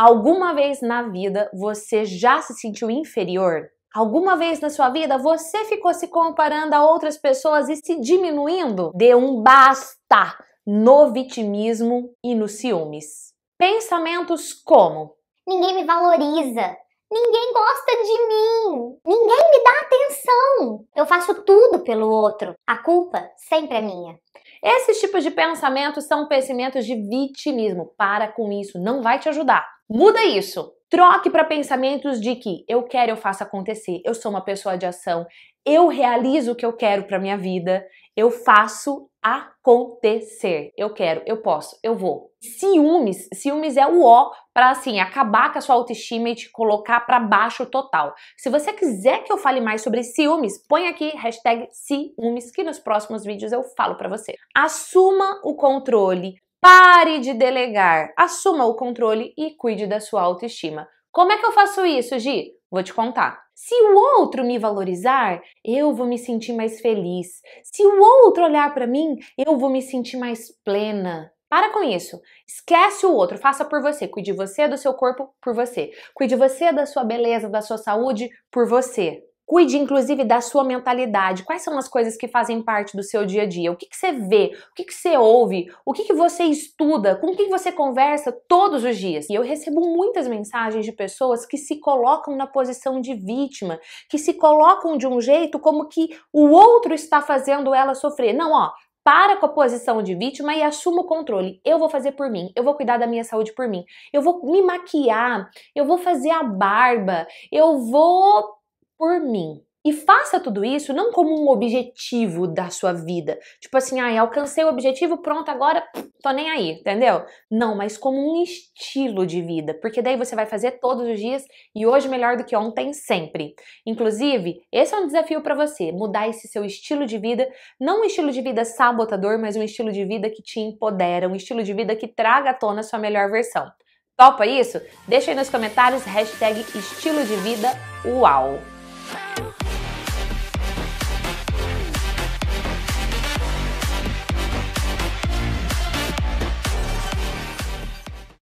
Alguma vez na vida você já se sentiu inferior? Alguma vez na sua vida você ficou se comparando a outras pessoas e se diminuindo? Dê um basta no vitimismo e nos ciúmes. Pensamentos como: ninguém me valoriza, ninguém gosta de mim, ninguém me dá atenção, eu faço tudo pelo outro, a culpa sempre é minha. Esses tipos de pensamentos são pensamentos de vitimismo. Para com isso, não vai te ajudar. Muda isso. Troque para pensamentos de que eu quero, eu faço acontecer, eu sou uma pessoa de ação, eu realizo o que eu quero para minha vida, eu faço acontecer. Eu quero, eu posso, eu vou. Ciúmes, ciúmes é o ó para assim acabar com a sua autoestima e te colocar para baixo total. Se você quiser que eu fale mais sobre ciúmes, põe aqui hashtag ciúmes que nos próximos vídeos eu falo para você. Assuma o controle Pare de delegar, assuma o controle e cuide da sua autoestima. Como é que eu faço isso, Gi? Vou te contar. Se o outro me valorizar, eu vou me sentir mais feliz. Se o outro olhar para mim, eu vou me sentir mais plena. Para com isso. Esquece o outro, faça por você. Cuide você do seu corpo por você. Cuide você da sua beleza, da sua saúde por você. Cuide, inclusive, da sua mentalidade. Quais são as coisas que fazem parte do seu dia a dia? O que, que você vê? O que, que você ouve? O que, que você estuda? Com quem você conversa todos os dias? E eu recebo muitas mensagens de pessoas que se colocam na posição de vítima, que se colocam de um jeito como que o outro está fazendo ela sofrer. Não, ó, para com a posição de vítima e assuma o controle. Eu vou fazer por mim, eu vou cuidar da minha saúde por mim, eu vou me maquiar, eu vou fazer a barba, eu vou por mim. E faça tudo isso não como um objetivo da sua vida. Tipo assim, ai, alcancei o objetivo, pronto, agora tô nem aí, entendeu? Não, mas como um estilo de vida, porque daí você vai fazer todos os dias e hoje melhor do que ontem sempre. Inclusive, esse é um desafio para você, mudar esse seu estilo de vida, não um estilo de vida sabotador, mas um estilo de vida que te empodera, um estilo de vida que traga à tona a sua melhor versão. Topa isso? Deixa aí nos comentários hashtag estilo de vida uau.